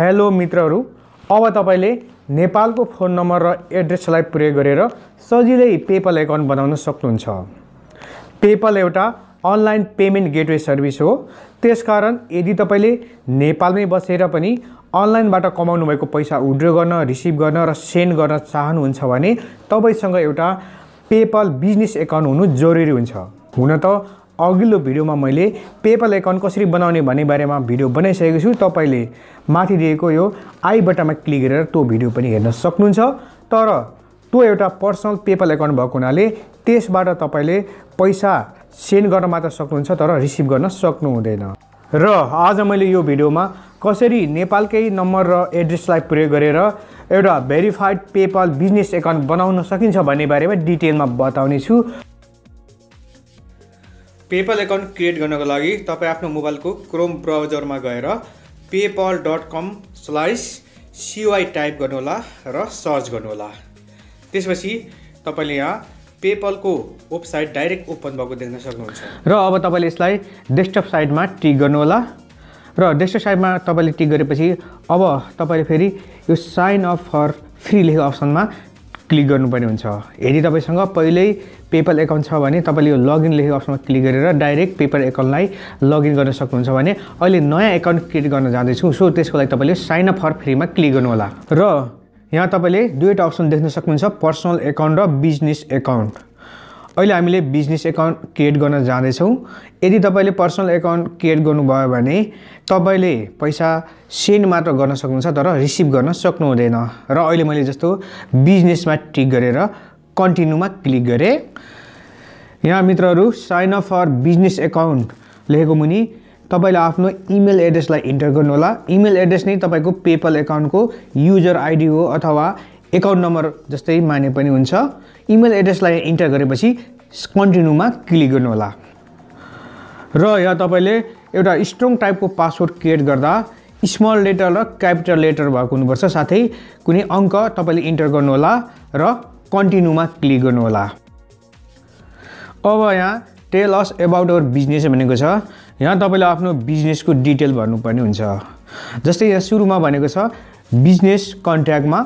hello मित्रहरू अब तपाईँले नेपालको फोन नम्बर र एड्रेसलाई प्रयोग गरेर सजिलै पेपल एकाउन्ट बनाउन सक्नुहुन्छ पेपल एउटा अनलाइन पेमेन्ट गेटवे सर्भिस हो त्यसकारण यदि तपाईँले नेपालमै बसेर पनि अनलाइनबाट कमाउनु भएको पैसा विड्रो गर्न रिसिभ गर्न र सेन्ड गर्न चाहनुहुन्छ भने तपाईँसँग एउटा पेपल बिजनेस एकाउन्ट हुनु जरुरी हुन्छ हुन त अघिल्लो भिडियोमा मैले पेपल एकाउन्ट कसरी बनाउने भन्ने बारेमा भिडियो बनाइसकेको छु तपाईँले माथि दिएको यो आई बटनमा क्लिक गरेर त्यो भिडियो पनि हेर्न सक्नुहुन्छ तर त्यो एउटा पर्सनल पेपल एकाउन्ट भएको हुनाले त्यसबाट तपाईँले पैसा सेन्ड गर्न मात्र सक्नुहुन्छ तर रिसिभ गर्न सक्नु हुँदैन र आज मैले यो भिडियोमा कसरी नेपालकै नम्बर र एड्रेसलाई प्रयोग गरेर एउटा भेरिफाइड पेपल बिजनेस एकाउन्ट बनाउन सकिन्छ भन्ने बारेमा डिटेलमा बताउने छु पेपल एकाउन्ट क्रिएट गर्नको लागि तपाईँ आफ्नो मोबाइलको क्रोम ब्राउजरमा गएर पेपल डट कम स्लाइस सिवाई टाइप गर्नुहोला र सर्च गर्नुहोला त्यसपछि तपाईँले यहाँ पेपलको वेबसाइट डाइरेक्ट ओपन भएको देख्न सक्नुहुन्छ र अब तपाईँले यसलाई डेस्कटप साइडमा टिक गर्नुहोला र डेस्कटप साइडमा तपाईँले टिक गरेपछि अब तपाईँले फेरि yo sign up for free लेखेको अप्सनमा क्लिक गर्नुपर्ने हुन्छ यदि तपाईँसँग पहिल्यै पेपल एकाउन्ट छ भने तपाईँले यो लगइन लेखेको अप्सनमा क्लिक गरेर डाइरेक्ट पेपल एकाउन्टलाई लगइन गर्न सक्नुहुन्छ भने अहिले नयाँ एकाउन्ट क्रिएट गर्न जाँदैछु सो त्यसको लागि तपाईँले साइन अप फर फ्रीमा क्लिक गर्नुहोला र यहाँ तपाईँले दुईवटा अप्सन देख्न सक्नुहुन्छ पर्सनल एकाउन्ट र बिजनेस एकाउन्ट अहिले हामीले बिजनेस एकाउन्ट क्रिएट गर्न जाँदैछौँ यदि तपाईँले पर्सनल एकाउन्ट क्रिएट गर्नुभयो भने तपाईँले पैसा सेन्ड मात्र गर्न सक्नुहुन्छ तर रिसिभ गर्न सक्नुहुँदैन र अहिले मैले जस्तो बिजनेसमा टिक गरेर कन्टिन्यूमा क्लिक गरेँ यहाँ मित्रहरू sign up for business account लेखेको मुनि तपाईँले आफ्नो इमेल एड्रेसलाई इन्टर गर्नुहोला इमेल एड्रेस नै तपाईँको पेपल एकाउन्टको युजर आइडी हो अथवा एकाउन्ट नम्बर जस्तै माने पनि हुन्छ इमेल एड्रेसलाई इन्टर गरेपछि कन्टिन्यूमा क्लिक गर्नुहोला र यहाँ तपाईँले एउटा स्ट्रङ टाइपको पासवर्ड क्रिएट गर्दा स्मल लेटर र क्यापिटल लेटर भएको हुनुपर्छ साथै कुनै अङ्क तपाईँले इन्टर गर्नुहोला र कन्टिन्यूमा क्लिक गर्नुहोला अब यहाँ tell us about our business भनेको छ यहाँ तपाईँले आफ्नो बिजनेसको डिटेल भन्नुपर्ने हुन्छ जस्तै यहाँ सुरुमा भनेको छ बिजनेस कन्ट्याक्टमा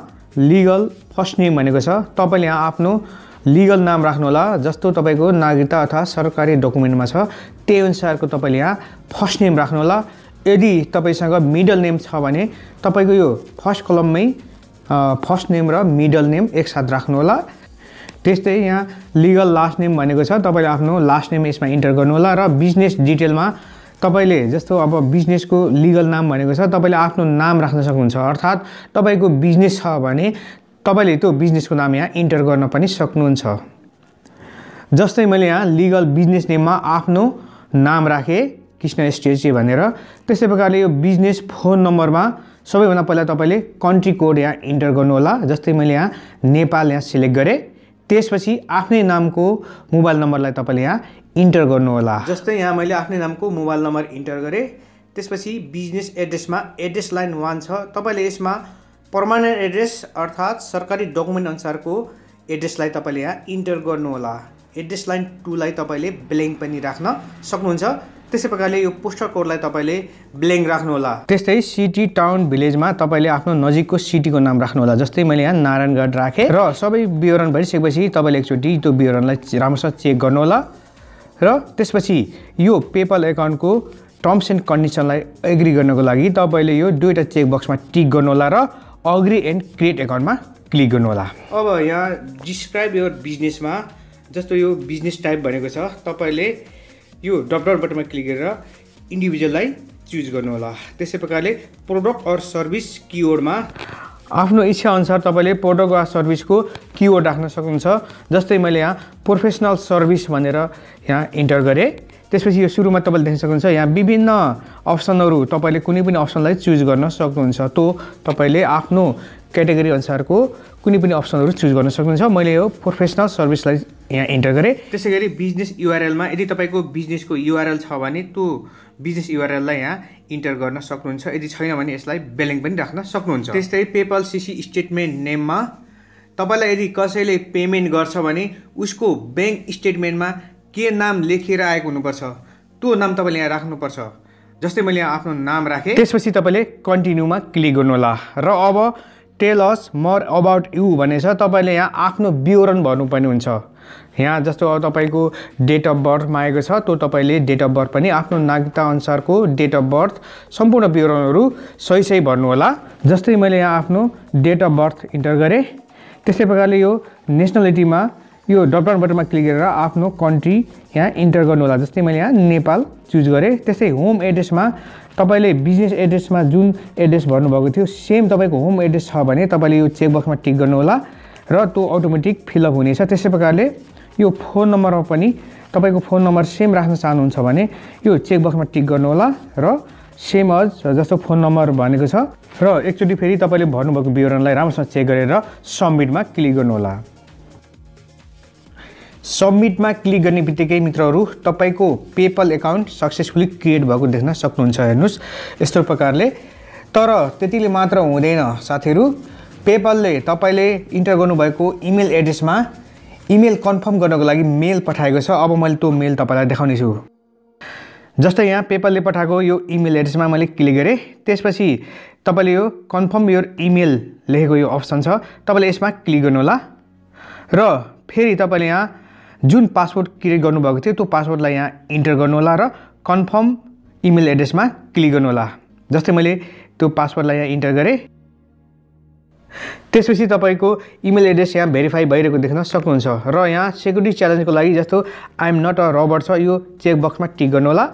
लिगल फर्स्ट नेम भनेको छ तपाईँले यहाँ आफ्नो लिगल नाम राख्नु होला जस्तो तपाईँको नागरिकता अथवा सरकारी डकुमेन्टमा छ त्यही अनुसारको तपाईँले यहाँ फर्स्ट नेम राख्नु होला यदि तपाईँसँग मिडल नेम छ भने तपाईँको यो फर्स्ट कलममै फर्स्ट नेम र मिडल नेम एकसाथ राख्नु होला त्यस्तै यहाँ लिगल लास्ट नेम भनेको छ तपाईँले आफ्नो लास्ट नेम यसमा इन्टर गर्नुहोला र बिजनेस डिटेलमा तपाईँले जस्तो अब बिजनेसको लिगल नाम भनेको छ तपाईँले आफ्नो नाम राख्न सक्नुहुन्छ अर्थात् तपाईँको बिजनेस छ भने तपाईँले त्यो बिजनेसको नाम यहाँ इन्टर गर्न पनि सक्नुहुन्छ जस्तै मैले यहाँ लिगल बिजनेस नेममा आफ्नो नाम राखेँ कृष्ण स्टेजी भनेर त्यस्तै प्रकारले यो बिजनेस फोन नम्बरमा सबैभन्दा पहिला तपाईँले कन्ट्री कोड यहाँ इन्टर गर्नुहोला जस्तै मैले यहाँ नेपाल यहाँ सिलेक्ट गरेँ त्यसपछि आफ्नै नामको मोबाइल नम्बरलाई तपाईँले यहाँ इन्टर गर्नुहोला जस्तै यहाँ मैले आफ्नै नामको मोबाइल नम्बर इन्टर गरेँ त्यसपछि बिजनेस एड्रेसमा एड्रेस लाइन वान छ तपाईँले यसमा पर्मानेन्ट एड्रेस अर्थात् सरकारी डकुमेन्ट अनुसारको एड्रेसलाई तपाईँले यहाँ इन्टर गर्नुहोला एड्रेस लाइन टूलाई तपाईँले ब्ल्याङ्क पनि राख्न सक्नुहुन्छ त्यसै प्रकारले यो पोस्टर कोडलाई तपाईँले ब्ल्याङ्क राख्नुहोला त्यस्तै सिटी टाउन भिलेजमा तपाईँले आफ्नो नजिकको सिटीको नाम राख्नुहोला जस्तै मैले यहाँ नारायणगढ राखेँ र सबै विवरण भरिसकेपछि तपाईँले एकचोटि त्यो विवरणलाई राम्रोसँग चेक गर्नुहोला र त्यसपछि यो पेपल एकाउन्टको टर्म्स एन्ड कन्डिसनलाई एग्री गर्नको लागि तपाईँले यो दुईवटा चेकबक्समा टिक गर्नुहोला र अग्री एन्ड क्रिएट एकाउन्टमा क्लिक गर्नुहोला अब यहाँ डिस्क्राइब यो बिजनेसमा जस्तो यो बिजनेस टाइप भनेको छ तपाईँले यो डट बटनमा क्लिक गरेर इन्डिभिजुअललाई चुज गर्नुहोला त्यसै प्रकारले प्रोडक्ट अर सर्भिस किवर्डमा आफ्नो इच्छाअनुसार तपाईँले प्रोडक्ट वा सर्भिसको किवर्ड राख्न सक्नुहुन्छ जस्तै मैले यहाँ प्रोफेसनल सर्भिस भनेर यहाँ इन्टर गरेँ त्यसपछि यो सुरुमा तपाईँले देख्न सक्नुहुन्छ यहाँ विभिन्न अप्सनहरू तपाईँले कुनै पनि अप्सनलाई चुज गर्न सक्नुहुन्छ तो तपाईँले आफ्नो क्याटेगोरी अनुसारको कुनै पनि अप्सनहरू चुज गर्न सक्नुहुन्छ मैले यो प्रोफेसनल सर्भिसलाई यहाँ इन्टर गरेँ त्यसै गरी बिजनेस युआरएलमा यदि तपाईँको बिजनेसको युआरएल छ भने त्यो बिजनेस युआरएललाई यहाँ इन्टर गर्न सक्नुहुन्छ यदि छैन भने यसलाई बेलिङ पनि राख्न सक्नुहुन्छ त्यस्तै पेपल सिसी स्टेटमेन्ट नेममा तपाईँलाई यदि कसैले पेमेन्ट गर्छ भने उसको ब्याङ्क स्टेटमेन्टमा के नाम लेखेर आएको हुनुपर्छ त्यो नाम तपाईँले यहाँ राख्नुपर्छ जस्तै मैले यहाँ आफ्नो नाम राखेँ त्यसपछि तपाईँले कन्टिन्यूमा क्लिक गर्नुहोला र अब टेल अस मर अबाउट यु भने भनेछ तपाईँले यहाँ आफ्नो विवरण भर्नुपर्ने हुन्छ यहाँ जस्तो अब तपाईँको डेट अफ बर्थ मागेको छ त्यो तपाईँले डेट अफ बर्थ पनि आफ्नो नागरिकता अनुसारको डेट अफ बर्थ सम्पूर्ण विवरणहरू सही सही भर्नुहोला जस्तै मैले यहाँ आफ्नो डेट अफ बर्थ इन्टर गरेँ त्यस्तै प्रकारले यो नेसनलिटीमा यो डपडाउन बटनमा क्लिक गरेर आफ्नो कन्ट्री यहाँ इन्टर गर्नुहोला जस्तै मैले यहाँ नेपाल चुज गरेँ त्यस्तै होम एड्रेसमा तपाईँले बिजनेस एड्रेसमा जुन एड्रेस भर्नुभएको थियो सेम तपाईँको होम एड्रेस छ भने तपाईँले यो चेकबक्समा टिक गर्नुहोला र त्यो अटोमेटिक फिलअप हुनेछ त्यसै प्रकारले यो फोन नम्बरमा पनि तपाईँको फोन नम्बर सेम राख्न चाहनुहुन्छ भने यो चेकबक्समा टिक गर्नुहोला र सेम अज जस्तो फोन नम्बर भनेको छ र एकचोटि फेरि तपाईँले भर्नुभएको विवरणलाई राम्रोसँग चेक गरेर सब्मिटमा क्लिक गर्नुहोला सब्मिटमा क्लिक गर्ने बित्तिकै मित्रहरू तपाईँको पेपल एकाउन्ट सक्सेसफुली क्रिएट भएको देख्न सक्नुहुन्छ हेर्नुहोस् यस्तो प्रकारले तर त्यतिले मात्र हुँदैन साथीहरू पेपलले तपाईँले इन्टर गर्नुभएको इमेल एड्रेसमा इमेल कन्फर्म गर्नको लागि मेल पठाएको छ अब मैले त्यो मेल तपाईँलाई देखाउनेछु जस्तै यहाँ पेपलले पठाएको यो इमेल एड्रेसमा मैले क्लिक गरेँ त्यसपछि तपाईँले यो कन्फर्म योर इमेल लेखेको यो अप्सन छ तपाईँले यसमा क्लिक गर्नुहोला र फेरि तपाईँले यहाँ जुन पासवर्ड क्रिएट गर्नुभएको थियो त्यो पासवर्डलाई यहाँ इन्टर गर्नुहोला र कन्फर्म इमेल एड्रेसमा क्लिक गर्नुहोला जस्तै मैले त्यो पासवर्डलाई यहाँ इन्टर गरेँ त्यसपछि तपाईँको इमेल एड्रेस यहाँ भेरिफाई भइरहेको देख्न सक्नुहुन्छ र यहाँ सेक्युरिटी च्यालेन्जको लागि जस्तो आइएम नट अ रबर छ यो चेकबक्समा टिक गर्नुहोला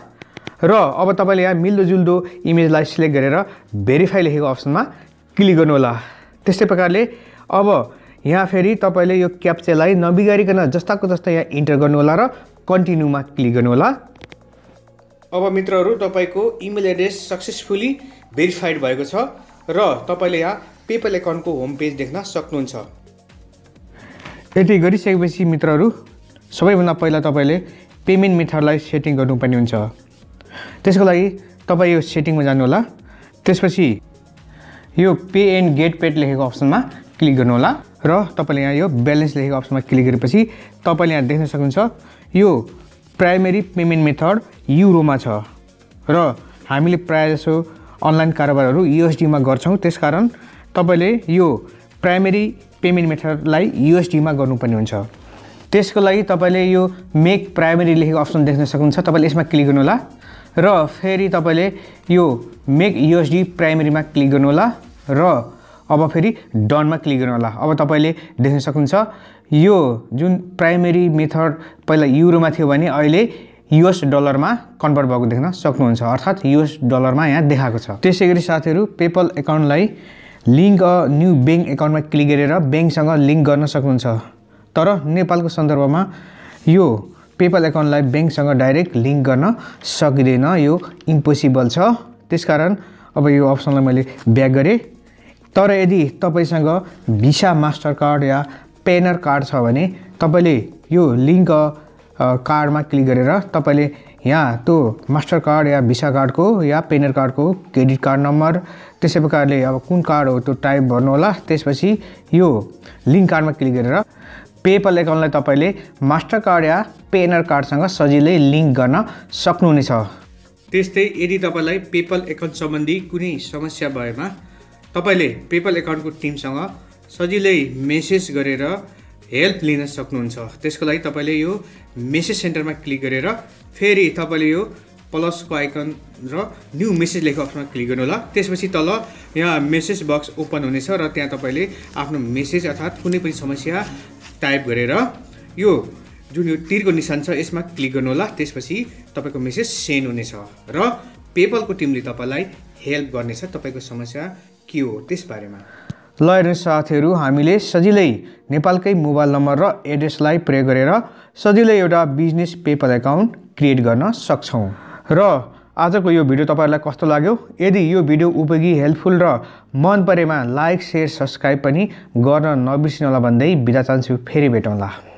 र अब तपाईँले यहाँ मिल्दोजुल्दो इमेजलाई सिलेक्ट गरेर भेरिफाई लेखेको अप्सनमा क्लिक गर्नुहोला त्यस्तै प्रकारले अब यहाँ फेरि तपाईँले यो क्याप्चेलाई नबिगारिकन जस्ताको जस्ता यहाँ इन्टर गर्नुहोला र कन्टिन्यूमा क्लिक गर्नुहोला अब मित्रहरू तपाईँको इमेल एड्रेस सक्सेसफुली भेरिफाइड भएको छ र तपाईँले यहाँ पेपल एकाउन्टको होम पेज देख्न सक्नुहुन्छ यति गरिसकेपछि मित्रहरू सबैभन्दा पहिला तपाईँले पेमेन्ट मेथडलाई सेटिङ गर्नुपर्ने हुन्छ त्यसको लागि तपाईँ यो सेटिङमा जानुहोला त्यसपछि यो पे एन्ड गेट पेड लेखेको अप्सनमा क्लिक गर्नुहोला र तपाईँले यहाँ यो ब्यालेन्स लेखेको अप्सनमा क्लिक गरेपछि तपाईँले यहाँ देख्न सक्नुहुन्छ यो प्राइमेरी पेमेन्ट मेथड युरोमा छ र हामीले प्रायःजसो अनलाइन कारोबारहरू युएसडीमा गर्छौँ त्यस कारण तपाईँले यो प्राइमेरी पेमेन्ट मेथडलाई युएसडीमा गर्नुपर्ने हुन्छ त्यसको लागि तपाईँले यो मेक प्राइमेरी लेखेको अप्सन देख्न सक्नुहुन्छ तपाईँले यसमा क्लिक गर्नुहोला र फेरि तपाईँले यो मेक युएसडी प्राइमेरीमा क्लिक गर्नुहोला र अब फेरि डनमा क्लिक गर्नु होला अब तपाईँले देख्न सक्नुहुन्छ यो जुन प्राइमेरी मेथड पहिला युरोमा थियो भने अहिले युएस डलरमा कन्भर्ट भएको देख्न सक्नुहुन्छ अर्थात् युएस डलरमा यहाँ देखाएको छ त्यसै गरी साथीहरू पेपल एकाउन्टलाई लिङ्क अ न्यू ब्याङ्क एकाउन्टमा क्लिक गरेर ब्याङ्कसँग लिङ्क गर्न सक्नुहुन्छ तर नेपालको सन्दर्भमा यो पेपल एकाउन्टलाई ब्याङ्कसँग डाइरेक्ट लिङ्क गर्न सकिँदैन यो इम्पोसिबल छ त्यसकारण अब यो अप्सनलाई मैले ब्याक गरेँ तर यदि तपाईँसँग भिसा मास्टर कार्ड या पेनर कार्ड छ भने तपाईँले यो लिङ्क कार्डमा क्लिक गरेर तपाईँले यहाँ त्यो मास्टर कार्ड या भिसा कार्डको या पेनर कार्डको क्रेडिट कार्ड नम्बर त्यसै प्रकारले अब कुन कार्ड हो त्यो टाइप गर्नुहोला त्यसपछि यो लिङ्क कार्डमा क्लिक गरेर पेपल एकाउन्टलाई तपाईँले मास्टर कार्ड या पेनर कार्डसँग सजिलै लिङ्क गर्न सक्नुहुनेछ त्यस्तै यदि तपाईँलाई पेपल एकाउन्ट सम्बन्धी कुनै समस्या भएमा तपाईँले पेपल एकाउन्टको टिमसँग सजिलै मेसेज गरेर हेल्प लिन सक्नुहुन्छ त्यसको लागि तपाईँले यो मेसेज सेन्टरमा क्लिक गरेर फेरि तपाईँले यो प्लसको आइकन र न्यू मेसेज लेखेको अप्सनमा क्लिक गर्नु होला त्यसपछि तल यहाँ मेसेज बक्स ओपन हुनेछ र त्यहाँ तपाईँले आफ्नो मेसेज अर्थात् कुनै पनि समस्या टाइप गरेर यो जुन यो तिरको निशान छ यसमा क्लिक गर्नु होला त्यसपछि तपाईँको मेसेज सेन्ड हुनेछ र पेपलको टिमले तपाईँलाई हेल्प गर्नेछ तपाईँको समस्या के हो त्यसबारेमा ल हेर्नु साथीहरू हामीले सजिलै नेपालकै मोबाइल नम्बर र एड्रेसलाई प्रयोग गरेर सजिलै एउटा बिजनेस पेपल एकाउन्ट क्रिएट गर्न सक्छौँ र आजको यो भिडियो तपाईँहरूलाई कस्तो लाग्यो यदि यो भिडियो उपयोगी हेल्पफुल र मन परेमा लाइक सेयर सब्सक्राइब पनि गर्न नबिर्सिनु होला भन्दै बिदा चाहन्छु फेरि भेटौँला